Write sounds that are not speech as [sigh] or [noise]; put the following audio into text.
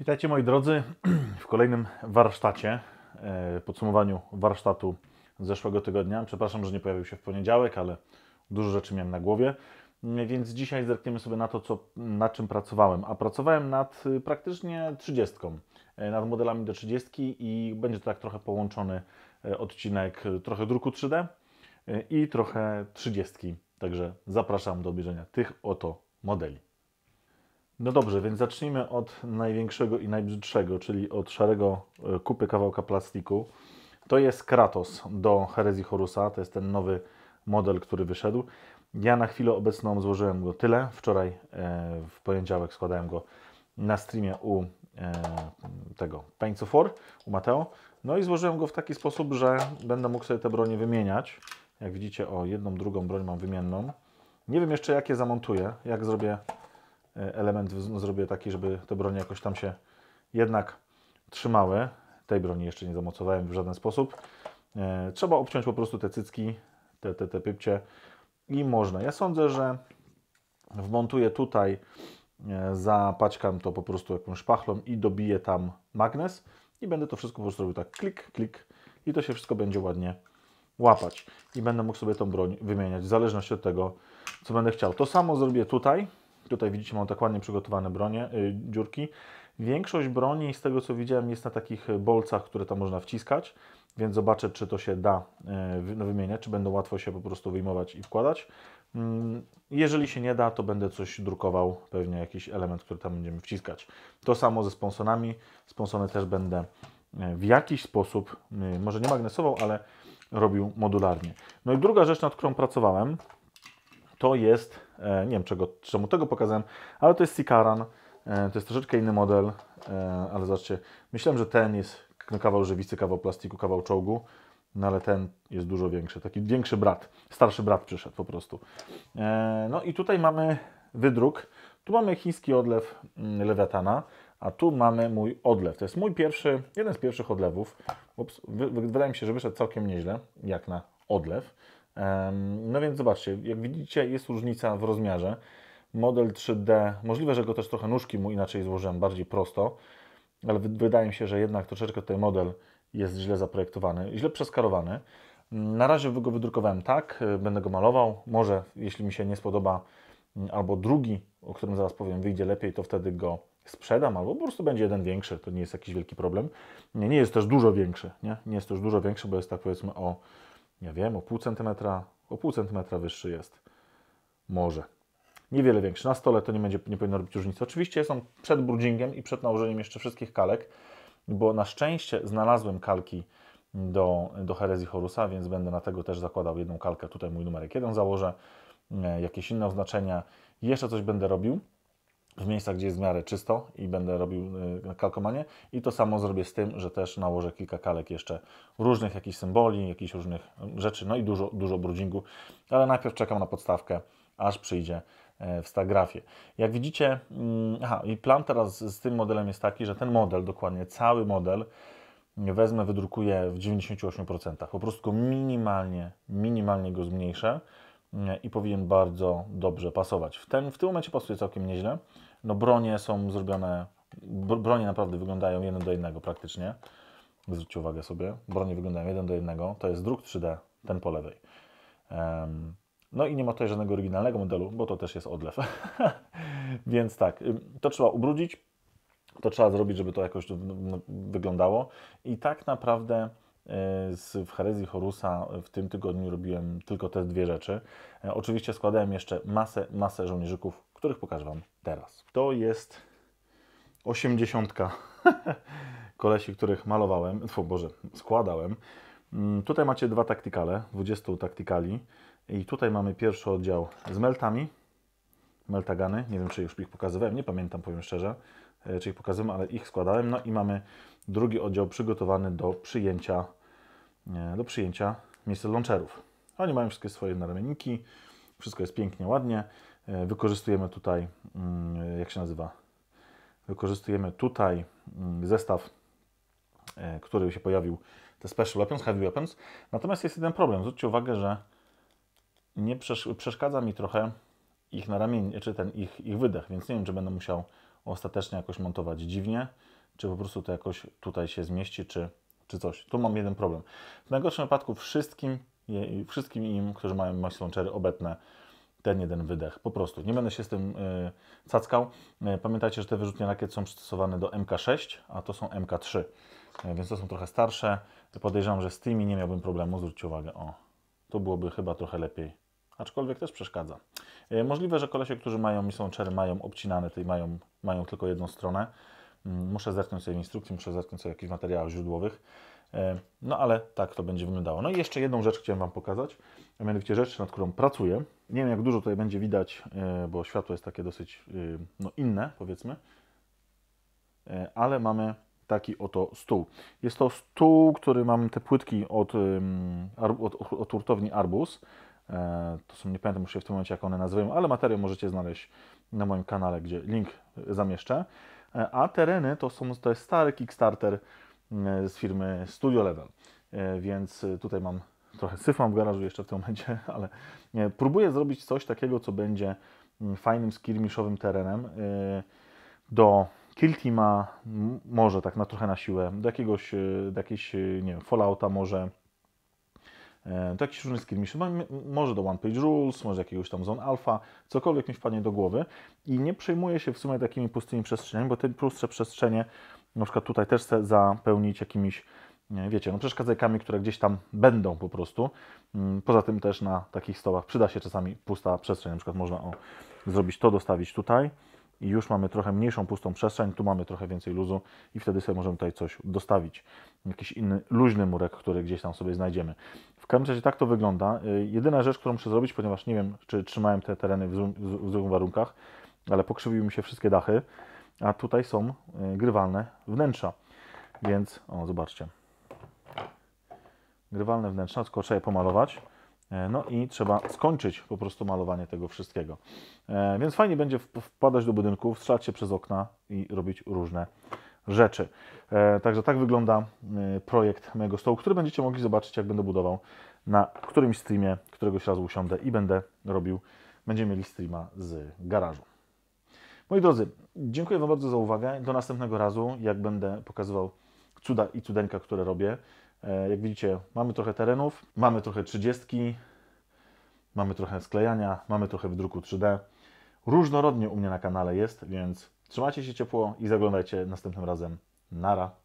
Witajcie moi drodzy w kolejnym warsztacie, e, podsumowaniu warsztatu zeszłego tygodnia. Przepraszam, że nie pojawił się w poniedziałek, ale dużo rzeczy miałem na głowie. Mm, więc dzisiaj zerkniemy sobie na to, co, nad czym pracowałem. A pracowałem nad y, praktycznie 30, e, nad modelami do 30 i będzie to tak trochę połączony e, odcinek trochę druku 3D i trochę 30. Także zapraszam do obejrzenia tych oto modeli. No dobrze, więc zacznijmy od największego i najbrzydszego, czyli od szarego e, kupy kawałka plastiku. To jest Kratos do Herezji Horusa, to jest ten nowy model, który wyszedł. Ja na chwilę obecną złożyłem go tyle. Wczoraj e, w poniedziałek składałem go na streamie u e, tego Paints of War, u Mateo. No i złożyłem go w taki sposób, że będę mógł sobie te bronie wymieniać. Jak widzicie, o jedną, drugą broń mam wymienną. Nie wiem jeszcze, jakie zamontuję, jak zrobię E, element zrobię taki, żeby te broni jakoś tam się jednak trzymały. Tej broni jeszcze nie zamocowałem w żaden sposób. E, trzeba obciąć po prostu te cycki, te, te, te pypcie i można. Ja sądzę, że wmontuję tutaj, e, zapaćkam to po prostu jakąś szpachlą i dobiję tam magnes i będę to wszystko po prostu robił tak klik, klik i to się wszystko będzie ładnie łapać. I będę mógł sobie tą broń wymieniać w zależności od tego, co będę chciał. To samo zrobię tutaj, Tutaj widzicie, mam dokładnie przygotowane bronie, y, dziurki. Większość broni, z tego co widziałem, jest na takich bolcach, które tam można wciskać, więc zobaczę, czy to się da y, no, wymieniać, czy będą łatwo się po prostu wyjmować i wkładać. Mm, jeżeli się nie da, to będę coś drukował, pewnie jakiś element, który tam będziemy wciskać. To samo ze sponsonami Sponsony też będę y, w jakiś sposób, może nie magnesował, ale robił modularnie. No i druga rzecz, nad którą pracowałem, to jest, e, nie wiem czego, czemu tego pokazałem, ale to jest Sikaran, e, to jest troszeczkę inny model, e, ale zobaczcie, myślałem, że ten jest no, kawał żywisty, kawał plastiku, kawał czołgu, no ale ten jest dużo większy, taki większy brat, starszy brat przyszedł po prostu. No i tutaj mamy wydruk, tu mamy chiński odlew mm, lewiatana, a tu mamy mój odlew. To jest mój pierwszy, jeden z pierwszych odlewów. Ups, wydaje mi się, że wyszedł całkiem nieźle, jak na odlew. No więc zobaczcie, jak widzicie jest różnica w rozmiarze. Model 3D, możliwe, że go też trochę nóżki mu inaczej złożyłem, bardziej prosto, ale wydaje mi się, że jednak troszeczkę ten model jest źle zaprojektowany, źle przeskarowany. Na razie go wydrukowałem tak, e, będę go malował. Może, jeśli mi się nie spodoba, albo drugi, o którym zaraz powiem, wyjdzie lepiej, to wtedy go sprzedam, albo po prostu będzie jeden większy. To nie jest jakiś wielki problem. Nie, nie jest też dużo większy, nie? nie jest też dużo większy, bo jest tak powiedzmy o nie wiem, o pół centymetra, o pół centymetra wyższy jest. Może. Niewiele większy. Na stole to nie będzie nie powinno robić różnicy. Oczywiście są przed brudgingiem i przed nałożeniem jeszcze wszystkich kalek, bo na szczęście znalazłem kalki do, do herezji Horusa, więc będę na tego też zakładał jedną kalkę. Tutaj mój numerek jeden założę, e, jakieś inne oznaczenia. Jeszcze coś będę robił w miejscach, gdzie jest w miarę czysto i będę robił y, kalkomanie. I to samo zrobię z tym, że też nałożę kilka kalek jeszcze różnych jakichś symboli, jakichś różnych y, rzeczy, no i dużo, dużo brudzingu. Ale najpierw czekam na podstawkę, aż przyjdzie e, w stagrafie. Jak widzicie, mm, aha, i plan teraz z tym modelem jest taki, że ten model, dokładnie cały model, wezmę, wydrukuję w 98%. Po prostu minimalnie, minimalnie go zmniejszę i powinien bardzo dobrze pasować. W, ten, w tym momencie pasuje całkiem nieźle. No bronie są zrobione, bronie naprawdę wyglądają jeden do jednego praktycznie. Zwróćcie uwagę sobie, bronie wyglądają jeden do jednego. To jest druk 3D, ten po lewej. no i nie ma tutaj żadnego oryginalnego modelu, bo to też jest odlew. [laughs] Więc tak, to trzeba ubrudzić, to trzeba zrobić, żeby to jakoś wyglądało. I tak naprawdę E, z, w herezji Horusa e, w tym tygodniu robiłem tylko te dwie rzeczy. E, oczywiście składałem jeszcze masę, masę żołnierzyków, których pokażę Wam teraz. To jest osiemdziesiątka [laughs] kolesi, których malowałem, tfu, Boże, składałem. Mm, tutaj macie dwa taktykale, 20 taktykali i tutaj mamy pierwszy oddział z meltami, meltagany, nie wiem czy już ich pokazywałem, nie pamiętam, powiem szczerze, czy ich pokazywałem, ale ich składałem. No i mamy drugi oddział przygotowany do przyjęcia E, do przyjęcia miejsce launcherów. Oni mają wszystkie swoje naramienniki, wszystko jest pięknie, ładnie. E, wykorzystujemy tutaj, mm, jak się nazywa, wykorzystujemy tutaj mm, zestaw, e, który się pojawił, te Special Weapons, Heavy Weapons. Natomiast jest jeden problem. Zwróćcie uwagę, że nie przeszkadza mi trochę ich na ramieniu, czy ten ich, ich wydech, więc nie wiem, czy będę musiał ostatecznie jakoś montować dziwnie, czy po prostu to jakoś tutaj się zmieści, czy czy coś. Tu mam jeden problem. W najgorszym wypadku wszystkim, wszystkim im, którzy mają maść launchery, obetnę ten jeden wydech. Po prostu. Nie będę się z tym yy, cackał. Y, pamiętajcie, że te wyrzutnie rakiet są przystosowane do MK6, a to są MK3. Y, więc to są trochę starsze. Podejrzewam, że z tymi nie miałbym problemu. Zwróćcie uwagę. O, to byłoby chyba trochę lepiej. Aczkolwiek też przeszkadza. Y, możliwe, że kolesie, którzy mają misą czery, mają obcinane, czyli mają, mają tylko jedną stronę. Muszę zerknąć sobie instrukcję, muszę zerknąć sobie jakichś materiałach źródłowych. E, no ale tak to będzie wyglądało. No i jeszcze jedną rzecz chciałem Wam pokazać, a mianowicie rzecz, nad którą pracuję. Nie wiem, jak dużo tutaj będzie widać, e, bo światło jest takie dosyć e, no, inne, powiedzmy. Ale mamy taki oto stół. Jest to stół, który mam te płytki od, od, od hurtowni Arbus. To są, nie pamiętam już się w tym momencie, jak one nazywają, ale materiał możecie znaleźć na moim kanale, gdzie link zamieszczę. E, a tereny to, są, to jest stary Kickstarter e, z firmy Studio Level, e, więc tutaj mam trochę syf mam w garażu jeszcze w tym momencie, [laughs] ale próbuję zrobić coś takiego, co będzie mm, fajnym skirmiszowym terenem do kiltima może tak na trochę na siłę, do jakiegoś, do jakiejś, nie wiem, Fallouta może, E, to jakiś różny skill może do One Page Rules, może jakiegoś tam Zone Alpha, cokolwiek mi wpadnie do głowy i nie przejmuję się w sumie takimi pustymi przestrzeniami, bo te pustsze przestrzenie na przykład tutaj też chcę zapełnić jakimiś wiecie, no przeszkadzajkami, które gdzieś tam będą po prostu. Mm, poza tym też na takich stołach przyda się czasami pusta przestrzeń, na przykład można o, zrobić to, dostawić tutaj i już mamy trochę mniejszą pustą przestrzeń, tu mamy trochę więcej luzu i wtedy sobie możemy tutaj coś dostawić. Jakiś inny, luźny murek, który gdzieś tam sobie znajdziemy. W każdym razie tak to wygląda. Y, jedyna rzecz, którą muszę zrobić, ponieważ nie wiem, czy trzymałem te tereny w, złym, w złych warunkach, ale pokrzywiły mi się wszystkie dachy, a tutaj są y, grywalne wnętrza. Więc, o, zobaczcie. Grywalne wnętrza, tylko trzeba je pomalować. E, no i trzeba skończyć po prostu malowanie tego wszystkiego. E, więc fajnie będzie wpadać do budynku, strzelać się przez okna i robić różne rzeczy. E, także tak wygląda projekt mojego stołu, który będziecie mogli zobaczyć, jak będę budował na którymś streamie, któregoś razu usiądę i będę robił, będziemy mieli streama z garażu. Moi drodzy, dziękuję Wam bardzo za uwagę. Do następnego razu, jak będę pokazywał cuda i cudeńka, które robię. E, jak widzicie, mamy trochę terenów, mamy trochę trzydziestki, mamy trochę sklejania, mamy trochę wydruku 3D. Różnorodnie u mnie na kanale jest, więc trzymajcie się ciepło i zaglądajcie następnym razem. Nara!